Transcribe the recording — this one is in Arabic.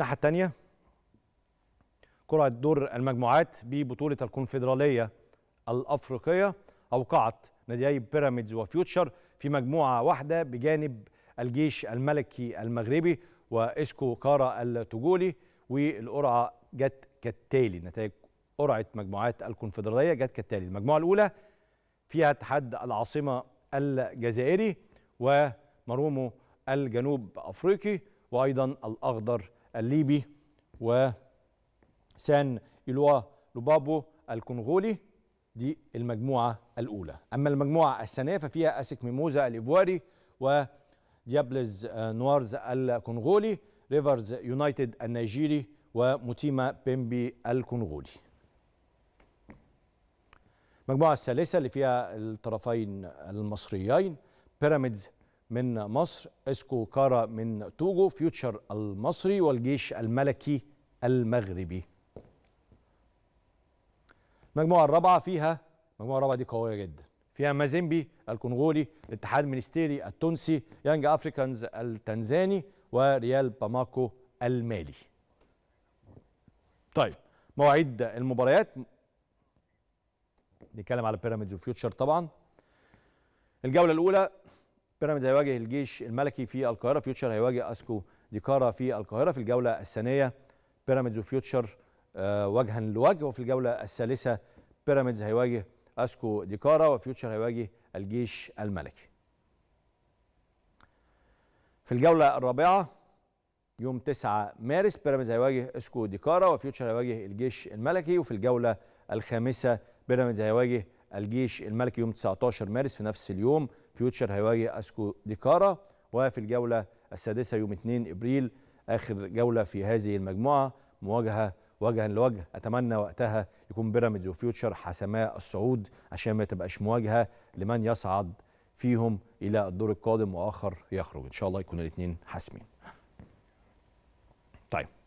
الناحيه الثانيه قرعه دور المجموعات ببطوله الكونفدراليه الافريقيه اوقعت ناديي بيراميدز وفيوتشر في مجموعه واحده بجانب الجيش الملكي المغربي واسكو كارا التجولي والقرعه جت كالتالي نتائج قرعه مجموعات الكونفدراليه جت كالتالي المجموعه الاولى فيها اتحاد العاصمه الجزائري ومرومو الجنوب افريقي وايضا الاخضر الليبي وسان إلوا لوبابو الكونغولي دي المجموعة الأولى أما المجموعة الثانية ففيها أسك ميموزا الإيفواري وديابلز نوارز الكونغولي ريفرز يونايتد النيجيري وموتيما بيمبي الكونغولي المجموعة الثالثة اللي فيها الطرفين المصريين بيراميدز من مصر اسكو كارا من توجو فيوتشر المصري والجيش الملكي المغربي المجموعة الرابعة فيها المجموعة الرابعة دي قوية جدا فيها مازيمبي الكونغولي الاتحاد المينستيري التونسي يانج افريكانز التنزاني وريال باماكو المالي طيب مواعيد المباريات نتكلم على بيراميدز وفيوتشر طبعا الجوله الاولى بيراميدز هيواجه الجيش الملكي في القاهره فيوتشر هيواجه اسكو ديكارا في القاهره في الجوله الثانيه بيراميدز وفيوتشر آه، وجها لوجه وفي الجوله الثالثه بيراميدز هيواجه اسكو ديكارا وفيوتشر هيواجه الجيش الملكي في الجوله الرابعه يوم 9 مارس بيراميدز هيواجه اسكو ديكارا وفيوتشر هيواجه الجيش الملكي وفي الجوله الخامسه بيراميدز هيواجه الجيش الملكي يوم 19 مارس في نفس اليوم فيوتشر هيواجه اسكو ديكارا وفي الجوله السادسه يوم 2 ابريل اخر جوله في هذه المجموعه مواجهه وجها لوجه اتمنى وقتها يكون بيراميدز وفيوتشر حسماء الصعود عشان ما تبقاش مواجهه لمن يصعد فيهم الى الدور القادم واخر يخرج ان شاء الله يكون الاثنين حاسمين طيب